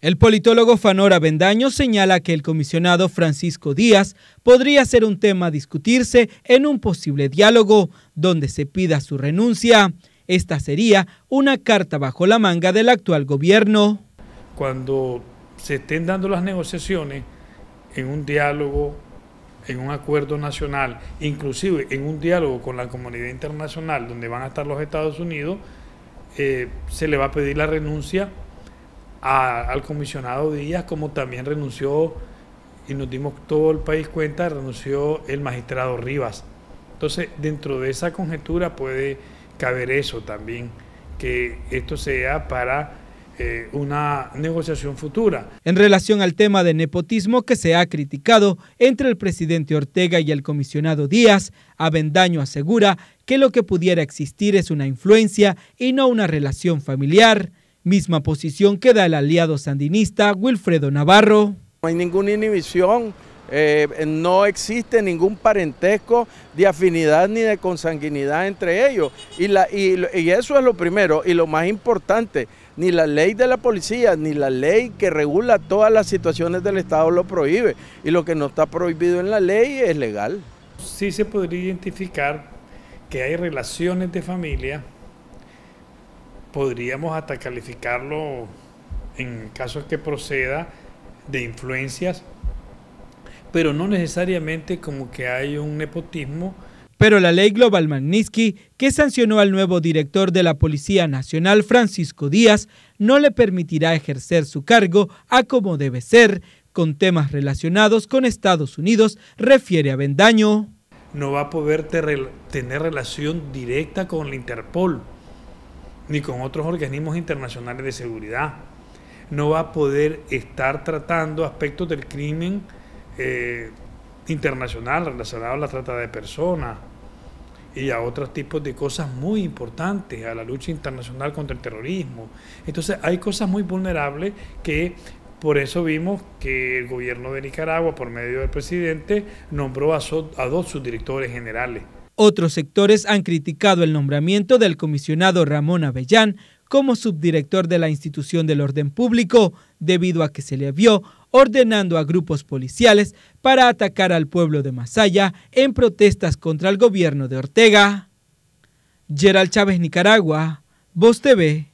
El politólogo Fanora Bendaño señala que el comisionado Francisco Díaz podría ser un tema a discutirse en un posible diálogo donde se pida su renuncia. Esta sería una carta bajo la manga del actual gobierno. Cuando se estén dando las negociaciones en un diálogo, en un acuerdo nacional, inclusive en un diálogo con la comunidad internacional donde van a estar los Estados Unidos, eh, se le va a pedir la renuncia al comisionado Díaz, como también renunció, y nos dimos todo el país cuenta, renunció el magistrado Rivas. Entonces, dentro de esa conjetura puede caber eso también, que esto sea para eh, una negociación futura. En relación al tema de nepotismo que se ha criticado entre el presidente Ortega y el comisionado Díaz, Avendaño asegura que lo que pudiera existir es una influencia y no una relación familiar misma posición que da el aliado sandinista Wilfredo Navarro. No hay ninguna inhibición, eh, no existe ningún parentesco de afinidad ni de consanguinidad entre ellos. Y, la, y, eso es lo primero y lo más importante. Ni la ley de la policía, ni la ley que regula todas las situaciones del Estado lo prohíbe. Y lo que no está prohibido en la ley es legal. Sí se podría identificar que hay relaciones de familia podríamos hasta calificarlo, en casos que proceda, de influencias, pero no necesariamente como que hay un nepotismo. Pero la ley Global Magnitsky, que sancionó al nuevo director de la Policía Nacional, Francisco Díaz, no le permitirá ejercer su cargo a como debe ser, con temas relacionados con Estados Unidos, refiere a Vendaño. No va a poder tener relación directa con la Interpol ni con otros organismos internacionales de seguridad. No va a poder estar tratando aspectos del crimen eh, internacional relacionado a la trata de personas y a otros tipos de cosas muy importantes, a la lucha internacional contra el terrorismo. Entonces hay cosas muy vulnerables que por eso vimos que el gobierno de Nicaragua, por medio del presidente, nombró a, a dos subdirectores generales. Otros sectores han criticado el nombramiento del comisionado Ramón Avellán como subdirector de la institución del orden público, debido a que se le vio ordenando a grupos policiales para atacar al pueblo de Masaya en protestas contra el gobierno de Ortega. Gerald Chávez, Nicaragua, Voz TV.